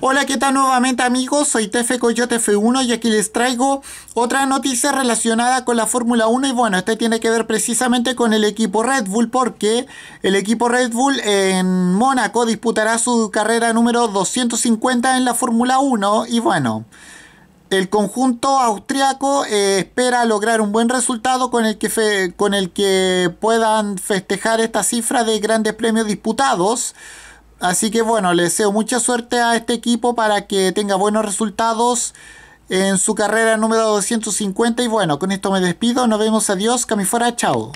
Hola, ¿qué tal nuevamente amigos? Soy Tefe Coyote F1 y aquí les traigo otra noticia relacionada con la Fórmula 1 y bueno, este tiene que ver precisamente con el equipo Red Bull porque el equipo Red Bull en Mónaco disputará su carrera número 250 en la Fórmula 1 y bueno... El conjunto austriaco eh, espera lograr un buen resultado con el, con el que puedan festejar esta cifra de grandes premios disputados. Así que bueno, le deseo mucha suerte a este equipo para que tenga buenos resultados en su carrera número 250. Y bueno, con esto me despido. Nos vemos. Adiós. Camifora, Chao.